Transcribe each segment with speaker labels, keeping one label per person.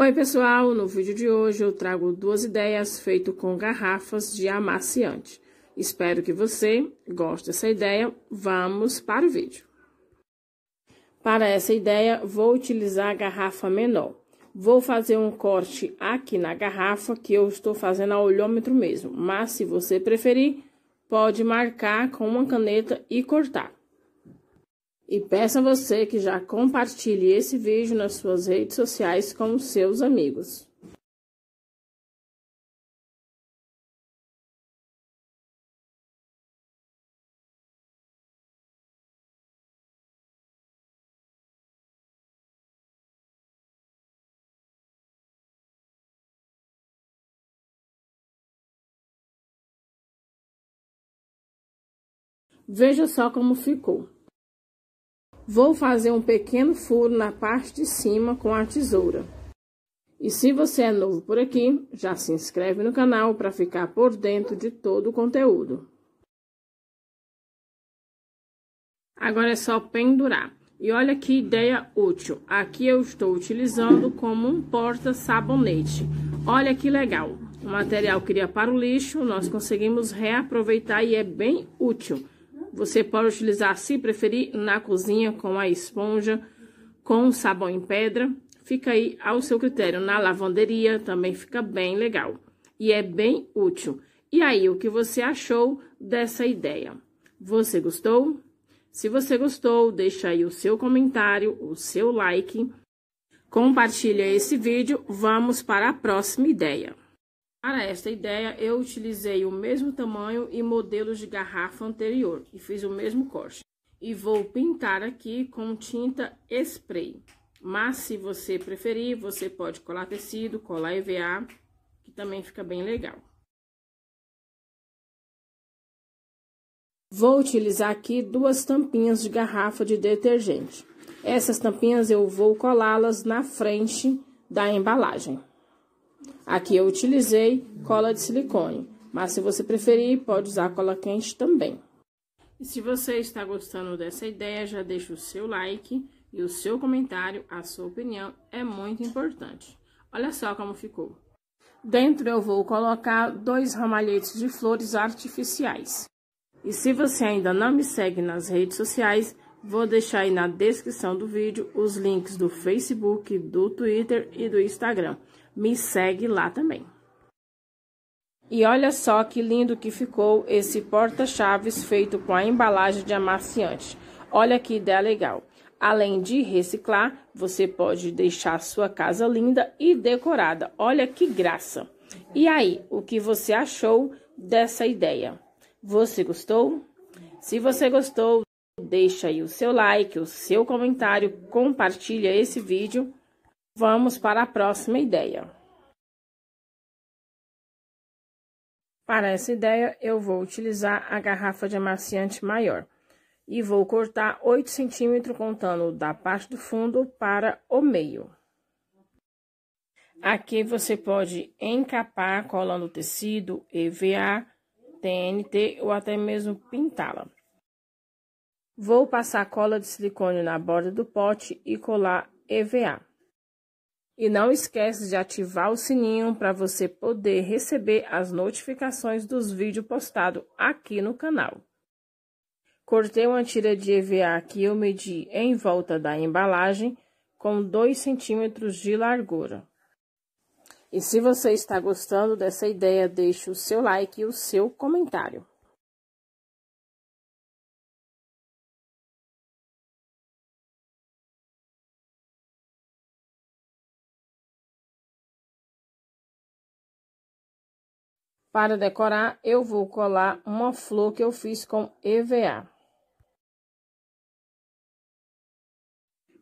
Speaker 1: Oi pessoal, no vídeo de hoje eu trago duas ideias feito com garrafas de amaciante. Espero que você goste dessa ideia, vamos para o vídeo. Para essa ideia vou utilizar a garrafa menor. Vou fazer um corte aqui na garrafa que eu estou fazendo a olhômetro mesmo, mas se você preferir pode marcar com uma caneta e cortar. E peço a você que já compartilhe esse vídeo nas suas redes sociais com seus amigos. Veja só como ficou. Vou fazer um pequeno furo na parte de cima com a tesoura. E se você é novo por aqui, já se inscreve no canal para ficar por dentro de todo o conteúdo. Agora é só pendurar. E olha que ideia útil. Aqui eu estou utilizando como um porta-sabonete. Olha que legal. O material que iria para o lixo, nós conseguimos reaproveitar e é bem útil. Você pode utilizar, se preferir, na cozinha com a esponja, com sabão em pedra. Fica aí ao seu critério. Na lavanderia também fica bem legal e é bem útil. E aí, o que você achou dessa ideia? Você gostou? Se você gostou, deixa aí o seu comentário, o seu like. Compartilha esse vídeo. Vamos para a próxima ideia. Para esta ideia, eu utilizei o mesmo tamanho e modelos de garrafa anterior e fiz o mesmo corte. E vou pintar aqui com tinta spray. Mas se você preferir, você pode colar tecido, colar EVA, que também fica bem legal. Vou utilizar aqui duas tampinhas de garrafa de detergente. Essas tampinhas eu vou colá-las na frente da embalagem. Aqui eu utilizei cola de silicone, mas se você preferir, pode usar cola quente também. E se você está gostando dessa ideia, já deixa o seu like e o seu comentário, a sua opinião é muito importante. Olha só como ficou. Dentro eu vou colocar dois ramalhetes de flores artificiais. E se você ainda não me segue nas redes sociais, vou deixar aí na descrição do vídeo os links do Facebook, do Twitter e do Instagram me segue lá também. E olha só que lindo que ficou esse porta-chaves feito com a embalagem de amaciante. Olha que ideia legal. Além de reciclar, você pode deixar sua casa linda e decorada. Olha que graça. E aí, o que você achou dessa ideia? Você gostou? Se você gostou, deixa aí o seu like, o seu comentário, compartilha esse vídeo Vamos para a próxima ideia. Para essa ideia, eu vou utilizar a garrafa de amaciante maior e vou cortar 8 centímetros contando da parte do fundo para o meio. Aqui você pode encapar colando tecido EVA, TNT ou até mesmo pintá-la. Vou passar cola de silicone na borda do pote e colar EVA. E não esquece de ativar o sininho para você poder receber as notificações dos vídeos postados aqui no canal. Cortei uma tira de EVA que eu medi em volta da embalagem com 2 centímetros de largura. E se você está gostando dessa ideia, deixe o seu like e o seu comentário. Para decorar, eu vou colar uma flor que eu fiz com EVA.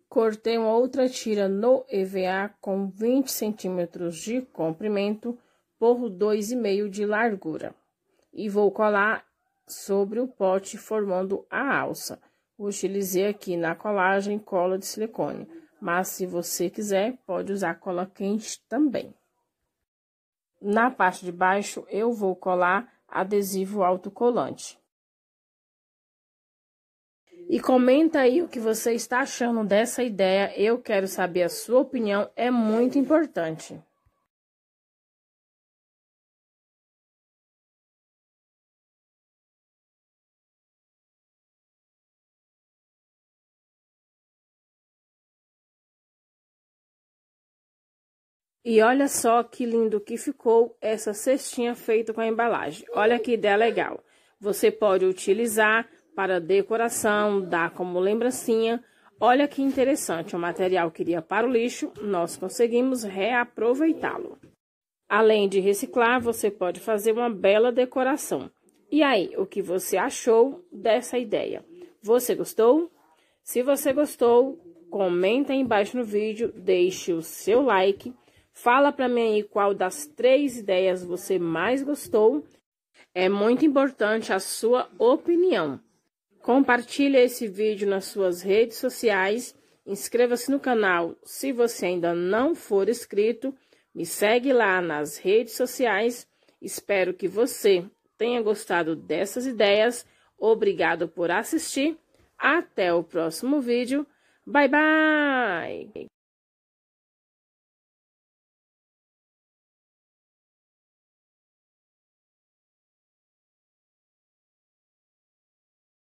Speaker 1: Cortei uma outra tira no EVA com 20 centímetros de comprimento por 2,5 de largura. E vou colar sobre o pote formando a alça. Utilizei aqui na colagem cola de silicone, mas se você quiser, pode usar cola quente também. Na parte de baixo, eu vou colar adesivo autocolante. E comenta aí o que você está achando dessa ideia. Eu quero saber a sua opinião, é muito importante. E olha só que lindo que ficou essa cestinha feita com a embalagem. Olha que ideia legal. Você pode utilizar para decoração, dar como lembrancinha. Olha que interessante, o material que iria para o lixo, nós conseguimos reaproveitá-lo. Além de reciclar, você pode fazer uma bela decoração. E aí, o que você achou dessa ideia? Você gostou? Se você gostou, comenta aí embaixo no vídeo, deixe o seu like Fala para mim aí qual das três ideias você mais gostou. É muito importante a sua opinião. Compartilhe esse vídeo nas suas redes sociais. Inscreva-se no canal se você ainda não for inscrito. Me segue lá nas redes sociais. Espero que você tenha gostado dessas ideias. Obrigado por assistir. Até o próximo vídeo. Bye bye!